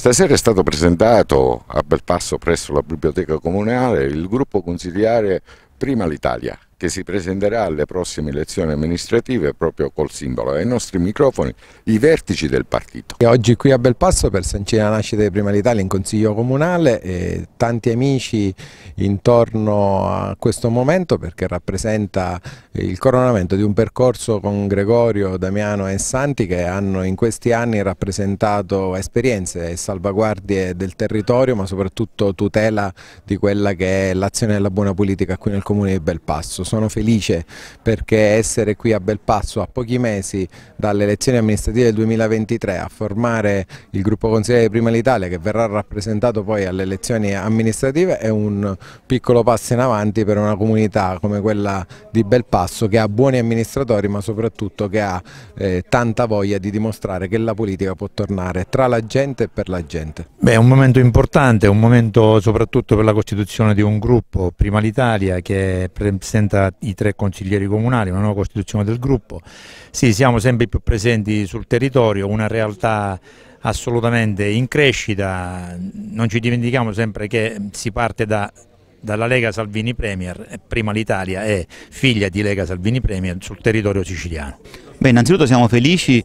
Stasera è stato presentato a bel passo presso la biblioteca comunale il gruppo consigliare Prima l'Italia che si presenterà alle prossime elezioni amministrative proprio col simbolo ai nostri microfoni i vertici del partito. Oggi qui a Belpasso per sancire la nascita di Prima l'Italia in Consiglio Comunale, eh, tanti amici intorno a questo momento perché rappresenta eh, il coronamento di un percorso con Gregorio, Damiano e Santi che hanno in questi anni rappresentato esperienze e salvaguardie del territorio ma soprattutto tutela di quella che è l'azione della buona politica qui nel comune di Belpasso sono felice perché essere qui a Belpasso a pochi mesi dalle elezioni amministrative del 2023 a formare il gruppo consigliere di Prima l'Italia che verrà rappresentato poi alle elezioni amministrative è un piccolo passo in avanti per una comunità come quella di Belpasso che ha buoni amministratori ma soprattutto che ha eh, tanta voglia di dimostrare che la politica può tornare tra la gente e per la gente. Beh, è un momento importante, è un momento soprattutto per la costituzione di un gruppo, Prima l'Italia, che presenta i tre consiglieri comunali, una nuova costituzione del gruppo. Sì, siamo sempre più presenti sul territorio, una realtà assolutamente in crescita, non ci dimentichiamo sempre che si parte da dalla Lega Salvini Premier, prima l'Italia è figlia di Lega Salvini Premier sul territorio siciliano. Beh, innanzitutto siamo felici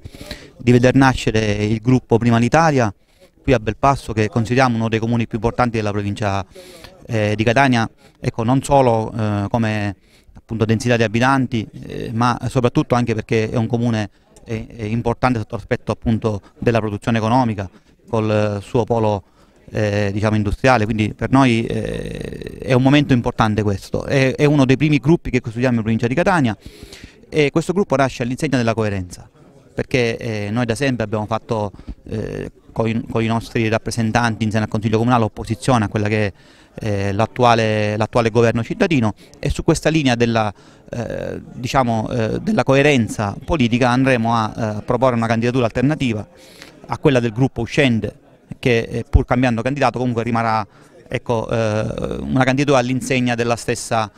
di veder nascere il gruppo Prima l'Italia qui a Belpasso che consideriamo uno dei comuni più importanti della provincia eh, di Catania, ecco, non solo eh, come appunto, densità di abitanti, eh, ma soprattutto anche perché è un comune è importante sotto l'aspetto appunto della produzione economica col eh, suo polo eh, diciamo industriale, quindi per noi eh, è un momento importante questo, è, è, uno dei primi gruppi che costruiamo in provincia di Catania e questo gruppo nasce all'insegna della coerenza, perché eh, noi da sempre abbiamo fatto eh, con, i nostri rappresentanti in seno al Consiglio Comunale opposizione a quella che è eh, l'attuale governo cittadino e su questa linea della, eh, diciamo, eh, della coerenza politica andremo a eh, proporre una candidatura alternativa a quella del gruppo uscente che eh, pur cambiando candidato comunque rimarrà ecco, eh, una candidatura all'insegna della stessa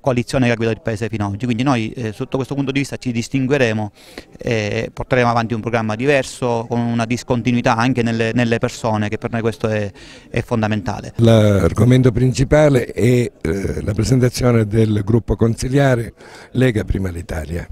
coalizione che ha guidato il Paese fino ad oggi, quindi noi eh, sotto questo punto di vista ci distingueremo e eh, porteremo avanti un programma diverso con una discontinuità anche nelle, nelle persone che per noi questo è, è fondamentale. L'argomento principale è eh, la presentazione del gruppo consigliare Lega Prima l'Italia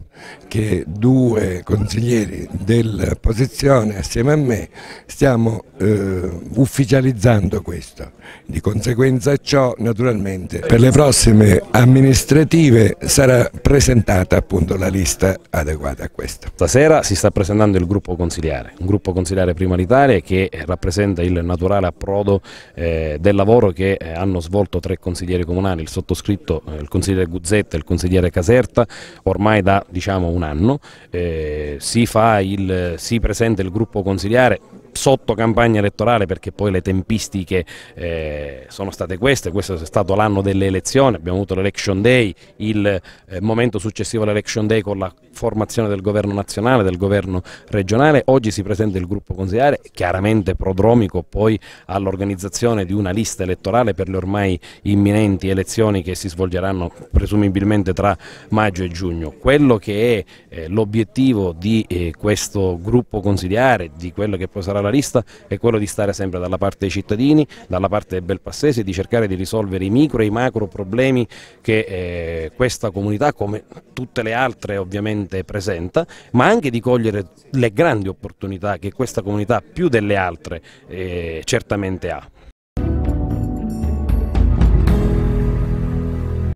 che due consiglieri dell'opposizione assieme a me stiamo eh, ufficializzando questo, di conseguenza ciò naturalmente per le prossime amministrazioni amministrative sarà presentata appunto la lista adeguata a questa. Stasera si sta presentando il gruppo consiliare, un gruppo consiliare primaritario che eh, rappresenta il naturale approdo eh, del lavoro che eh, hanno svolto tre consiglieri comunali, il sottoscritto, eh, il consigliere Guzzetta e il consigliere Caserta, ormai da diciamo un anno. Eh, si, il, si presenta il gruppo consiliare sotto campagna elettorale perché poi le tempistiche eh, sono state queste, questo è stato l'anno delle elezioni, abbiamo avuto l'election day, il eh, momento successivo all'election day con la formazione del governo nazionale, del governo regionale, oggi si presenta il gruppo consigliare chiaramente prodromico poi all'organizzazione di una lista elettorale per le ormai imminenti elezioni che si svolgeranno presumibilmente tra maggio e giugno. Quello che è eh, l'obiettivo di eh, questo gruppo consigliare, di quello che poi sarà post-popolarista è quello di stare sempre dalla parte dei cittadini, dalla parte dei belpassesi, di cercare di risolvere i micro e i macro problemi che eh, questa comunità, come tutte le altre ovviamente, presenta, ma anche di cogliere le grandi opportunità che questa comunità più delle altre eh, certamente ha.